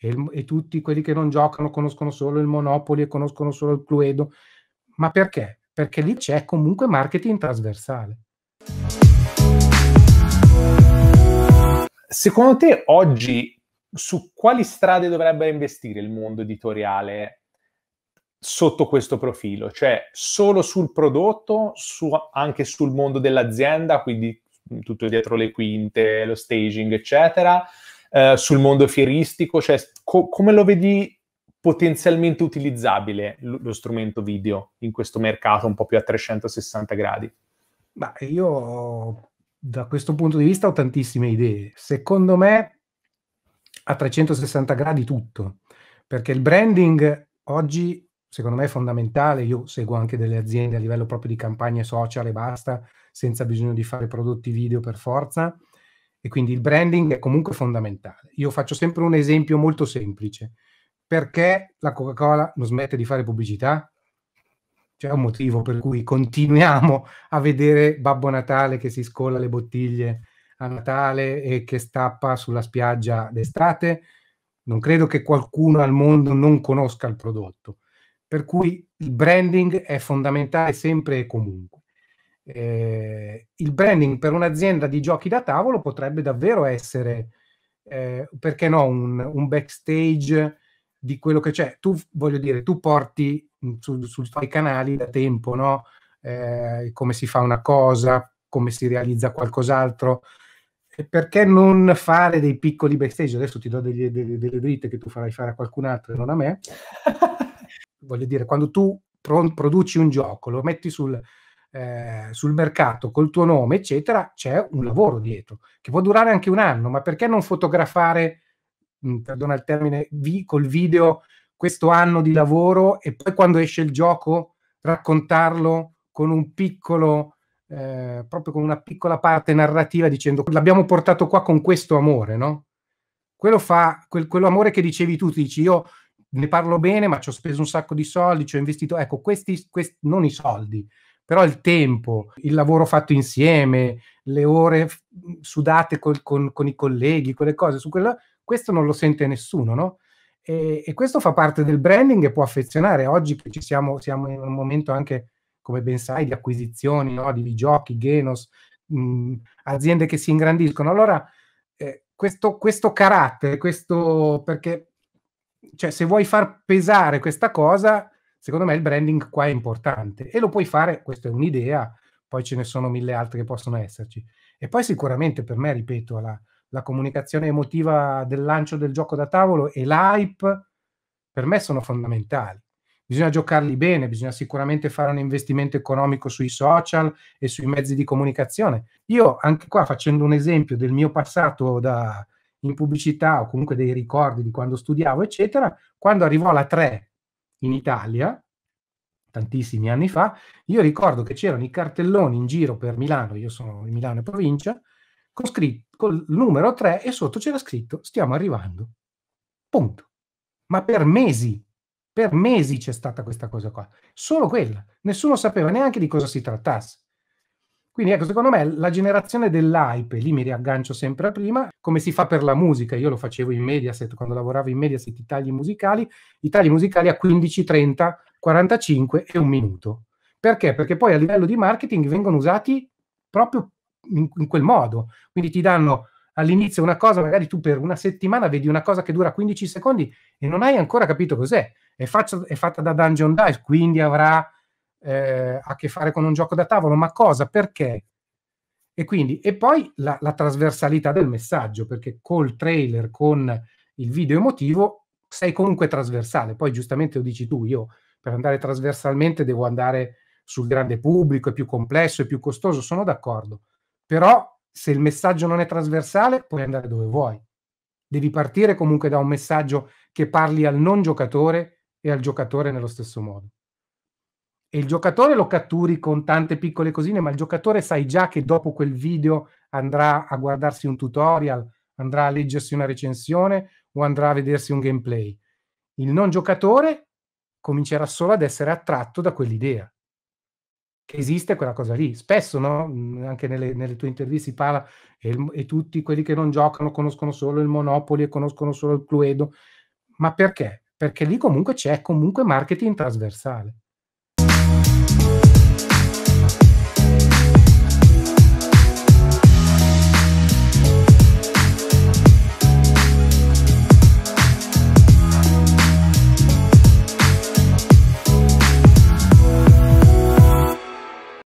e, il, e tutti quelli che non giocano conoscono solo il Monopoli e conoscono solo il Cluedo. Ma perché? Perché lì c'è comunque marketing trasversale. Secondo te oggi su quali strade dovrebbe investire il mondo editoriale sotto questo profilo? Cioè solo sul prodotto, su, anche sul mondo dell'azienda, quindi tutto dietro le quinte, lo staging, eccetera, eh, sul mondo fieristico? Cioè, co- come lo vedi potenzialmente utilizzabile l- lo strumento video in questo mercato un po' più a 360 gradi? Ma io da questo punto di vista ho tantissime idee. Secondo me a 360 gradi tutto, perché il branding oggi secondo me è fondamentale. Io seguo anche delle aziende a livello proprio di campagne social e basta, senza bisogno di fare prodotti video per forza e quindi il branding è comunque fondamentale. Io faccio sempre un esempio molto semplice. Perché la Coca-Cola non smette di fare pubblicità? C'è un motivo per cui continuiamo a vedere Babbo Natale che si scolla le bottiglie a Natale e che stappa sulla spiaggia d'estate? Non credo che qualcuno al mondo non conosca il prodotto. Per cui il branding è fondamentale sempre e comunque eh, il branding per un'azienda di giochi da tavolo potrebbe davvero essere, eh, perché no, un, un, backstage di quello che c'è. Tu, voglio dire, tu porti mm, sui tuoi canali da tempo, no? Eh, come si fa una cosa, come si realizza qualcos'altro. perché non fare dei piccoli backstage? Adesso ti do degli, delle, delle dritte che tu farai fare a qualcun altro e non a me. voglio dire, quando tu pro- produci un gioco, lo metti sul, eh, sul mercato col tuo nome, eccetera, c'è un lavoro dietro, che può durare anche un anno, ma perché non fotografare, mh, mm, perdona il termine, vi, col video questo anno di lavoro e poi quando esce il gioco raccontarlo con un piccolo... Eh, proprio con una piccola parte narrativa dicendo l'abbiamo portato qua con questo amore, no? Quello fa, quel, quell'amore che dicevi tu, ti dici io ne parlo bene ma ci ho speso un sacco di soldi, ci ho investito, ecco, questi, questi non i soldi, però il tempo, il lavoro fatto insieme, le ore sudate col, con, con, i colleghi, quelle cose, su quella, questo non lo sente nessuno, no? E, e, questo fa parte del branding e può affezionare. Oggi che ci siamo, siamo in un momento anche, come ben sai, di acquisizioni, no? di giochi, genos, mh, aziende che si ingrandiscono. Allora, eh, questo, questo carattere, questo perché, cioè, se vuoi far pesare questa cosa, Secondo me il branding qua è importante e lo puoi fare, questa è un'idea, poi ce ne sono mille altre che possono esserci. E poi sicuramente per me, ripeto, la, la comunicazione emotiva del lancio del gioco da tavolo e l'hype per me sono fondamentali. Bisogna giocarli bene, bisogna sicuramente fare un investimento economico sui social e sui mezzi di comunicazione. Io anche qua facendo un esempio del mio passato da, in pubblicità o comunque dei ricordi di quando studiavo, eccetera, quando arrivò la 3 in Italia, tantissimi anni fa, io ricordo che c'erano i cartelloni in giro per Milano, io sono di Milano e provincia, con scritto col numero 3 e sotto c'era scritto stiamo arrivando. Punto. Ma per mesi, per mesi c'è stata questa cosa qua, solo quella, nessuno sapeva neanche di cosa si trattasse. Quindi ecco, secondo me la generazione dell'hype, lì mi riaggancio sempre a prima, come si fa per la musica, io lo facevo in Mediaset, quando lavoravo in Mediaset, i tagli musicali, i tagli musicali a 15, 30, 45 e un minuto. Perché? Perché poi a livello di marketing vengono usati proprio in, in quel modo. Quindi ti danno all'inizio una cosa, magari tu per una settimana vedi una cosa che dura 15 secondi e non hai ancora capito cos'è. È, faccia, è fatta da Dungeon Dice, quindi avrà eh, a che fare con un gioco da tavolo, ma cosa? Perché? E, quindi, e poi la, la trasversalità del messaggio, perché col trailer, con il video emotivo, sei comunque trasversale. Poi giustamente lo dici tu, io per andare trasversalmente devo andare sul grande pubblico, è più complesso, è più costoso, sono d'accordo. Però se il messaggio non è trasversale, puoi andare dove vuoi. Devi partire comunque da un messaggio che parli al non giocatore e al giocatore nello stesso modo e il giocatore lo catturi con tante piccole cosine, ma il giocatore sai già che dopo quel video andrà a guardarsi un tutorial, andrà a leggersi una recensione o andrà a vedersi un gameplay. Il non giocatore comincerà solo ad essere attratto da quell'idea che esiste quella cosa lì. Spesso, no? Mm, anche nelle, nelle, tue interviste si parla e, il, e, tutti quelli che non giocano conoscono solo il Monopoli e conoscono solo il Cluedo. Ma perché? Perché lì comunque c'è comunque marketing trasversale.